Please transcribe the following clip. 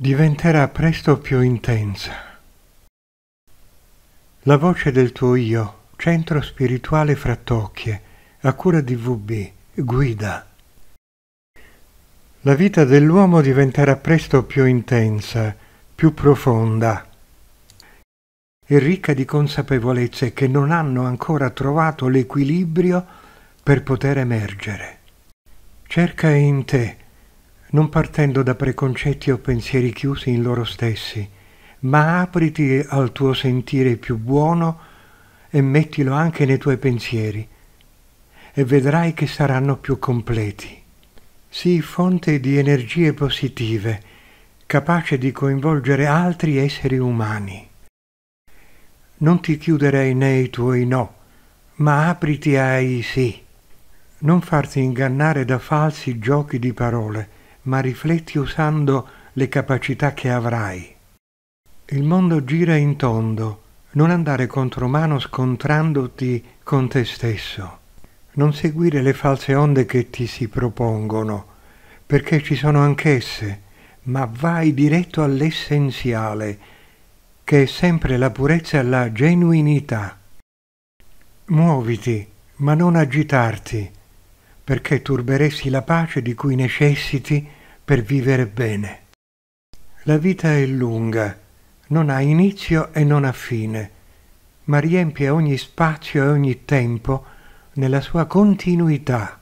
diventerà presto più intensa. La voce del tuo io, centro spirituale frattocchie, a cura di VB, guida. La vita dell'uomo diventerà presto più intensa, più profonda e ricca di consapevolezze che non hanno ancora trovato l'equilibrio per poter emergere. Cerca in te non partendo da preconcetti o pensieri chiusi in loro stessi, ma apriti al tuo sentire più buono e mettilo anche nei tuoi pensieri, e vedrai che saranno più completi. Sii fonte di energie positive, capace di coinvolgere altri esseri umani. Non ti chiuderei nei tuoi no, ma apriti ai sì. Non farti ingannare da falsi giochi di parole, ma rifletti usando le capacità che avrai. Il mondo gira in tondo, non andare contro mano scontrandoti con te stesso. Non seguire le false onde che ti si propongono, perché ci sono anch'esse, ma vai diretto all'essenziale, che è sempre la purezza e la genuinità. Muoviti, ma non agitarti, perché turberesti la pace di cui necessiti per vivere bene. La vita è lunga, non ha inizio e non ha fine, ma riempie ogni spazio e ogni tempo nella sua continuità.